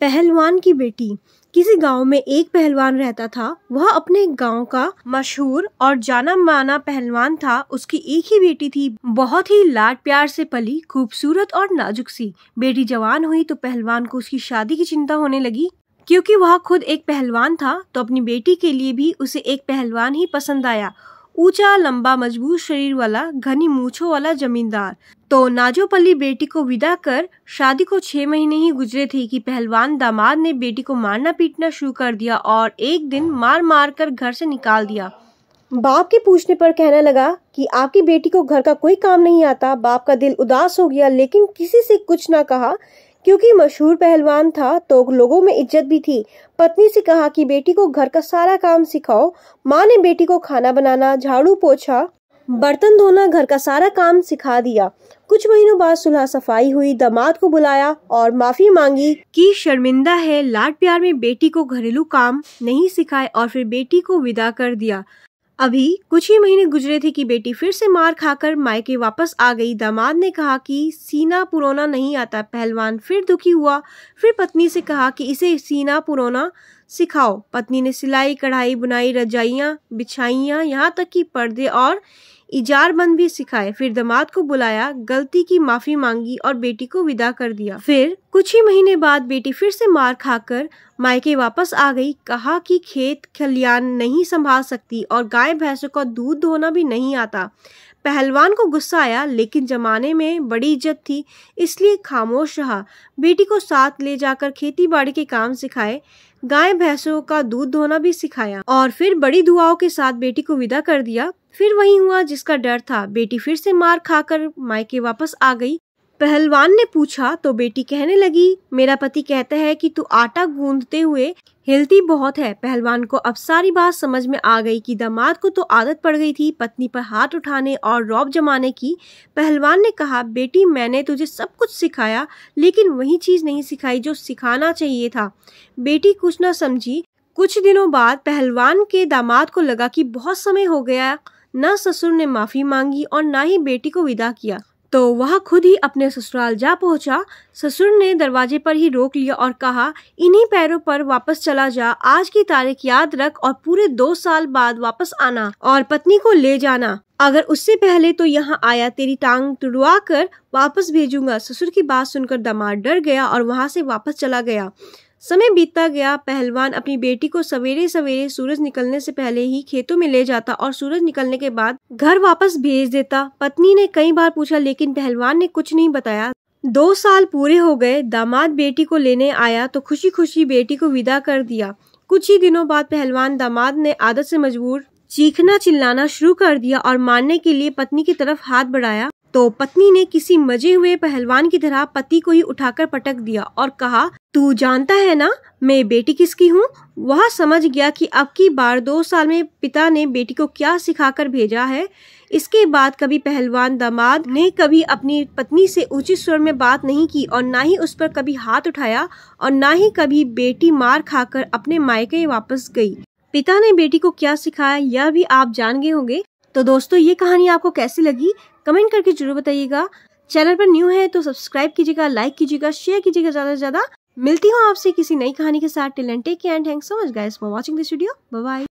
पहलवान की बेटी किसी गांव में एक पहलवान रहता था वह अपने गांव का मशहूर और जाना माना पहलवान था उसकी एक ही बेटी थी बहुत ही लाड प्यार से पली खूबसूरत और नाजुक सी बेटी जवान हुई तो पहलवान को उसकी शादी की चिंता होने लगी क्योंकि वह खुद एक पहलवान था तो अपनी बेटी के लिए भी उसे एक पहलवान ही पसंद आया ऊंचा लंबा मजबूत शरीर वाला घनी मूछो वाला जमींदार तो नाजोपल्ली बेटी को विदा कर शादी को छह महीने ही गुजरे थे कि पहलवान दामाद ने बेटी को मारना पीटना शुरू कर दिया और एक दिन मार मार कर घर से निकाल दिया बाप के पूछने पर कहने लगा कि आपकी बेटी को घर का कोई काम नहीं आता बाप का दिल उदास हो गया लेकिन किसी से कुछ ना कहा क्योंकि मशहूर पहलवान था तो लोगों में इज्जत भी थी पत्नी से कहा कि बेटी को घर का सारा काम सिखाओ माँ ने बेटी को खाना बनाना झाड़ू पोछा बर्तन धोना घर का सारा काम सिखा दिया कुछ महीनों बाद सुलह सफाई हुई दामाद को बुलाया और माफी मांगी कि शर्मिंदा है लाड प्यार में बेटी को घरेलू काम नहीं सिखाए और फिर बेटी को विदा कर दिया अभी कुछ ही महीने गुजरे थे कि बेटी फिर से मार खाकर मायके वापस आ गई दामाद ने कहा कि सीना पुरोना नहीं आता पहलवान फिर दुखी हुआ फिर पत्नी से कहा कि इसे सीना पुरोना सिखाओ पत्नी ने सिलाई कढ़ाई बुनाई रजाइयाँ बिछाइयाँ यहाँ तक कि पर्दे और इजारबंद भी सिखाए फिर दामाद को बुलाया गलती की माफ़ी मांगी और बेटी को विदा कर दिया फिर कुछ ही महीने बाद बेटी फिर से मार खाकर मायके वापस आ गई कहा कि खेत खलियान नहीं संभाल सकती और गाय भैंसों का दूध धोना भी नहीं आता पहलवान को गुस्सा आया लेकिन जमाने में बड़ी इज्जत थी इसलिए खामोश रहा बेटी को साथ ले जाकर खेती बाड़ी के काम सिखाए गाय भैंसों का दूध धोना भी सिखाया और फिर बड़ी दुआओं के साथ बेटी को विदा कर दिया फिर वही हुआ जिसका डर था बेटी फिर से मार खाकर मायके वापस आ गई पहलवान ने पूछा तो बेटी कहने लगी मेरा पति कहता है कि तू आटा गूंदते हुए हिलती बहुत है पहलवान को अब सारी बात समझ में आ गई कि दामाद को तो आदत पड़ गई थी पत्नी पर हाथ उठाने और रौब जमाने की पहलवान ने कहा बेटी मैंने तुझे सब कुछ सिखाया लेकिन वही चीज़ नहीं सिखाई जो सिखाना चाहिए था बेटी कुछ ना समझी कुछ दिनों बाद पहलवान के दामाद को लगा कि बहुत समय हो गया न ससुर ने माफ़ी मांगी और ना ही बेटी को विदा किया तो वह खुद ही अपने ससुराल जा पहुंचा ससुर ने दरवाजे पर ही रोक लिया और कहा इन्हीं पैरों पर वापस चला जा आज की तारीख याद रख और पूरे दो साल बाद वापस आना और पत्नी को ले जाना अगर उससे पहले तो यहाँ आया तेरी टांग तुड़वा कर वापस भेजूंगा ससुर की बात सुनकर दमार डर गया और वहां से वापस चला गया समय बीतता गया पहलवान अपनी बेटी को सवेरे सवेरे सूरज निकलने से पहले ही खेतों में ले जाता और सूरज निकलने के बाद घर वापस भेज देता पत्नी ने कई बार पूछा लेकिन पहलवान ने कुछ नहीं बताया दो साल पूरे हो गए दामाद बेटी को लेने आया तो खुशी खुशी बेटी को विदा कर दिया कुछ ही दिनों बाद पहलवान दामाद ने आदत से मजबूर चीखना चिल्लाना शुरू कर दिया और मारने के लिए पत्नी की तरफ हाथ बढ़ाया तो पत्नी ने किसी मजे हुए पहलवान की तरह पति को ही उठाकर पटक दिया और कहा तू जानता है ना मैं बेटी किसकी हूँ वह समझ गया कि अब की बार दो साल में पिता ने बेटी को क्या सिखाकर भेजा है इसके बाद कभी पहलवान दामाद ने कभी अपनी पत्नी से ऊंची स्वर में बात नहीं की और ना ही उस पर कभी हाथ उठाया और ना ही कभी बेटी मार खाकर अपने मायके वापस गई पिता ने बेटी को क्या सिखाया यह भी आप जान गए होंगे तो दोस्तों ये कहानी आपको कैसी लगी कमेंट करके जरूर बताइएगा चैनल पर न्यू है तो सब्सक्राइब कीजिएगा लाइक कीजिएगा शेयर कीजिएगा ज़्यादा से ज़्यादा मिलती हूँ आपसे किसी नई कहानी के साथ till end take end thanks so much guys for watching this video bye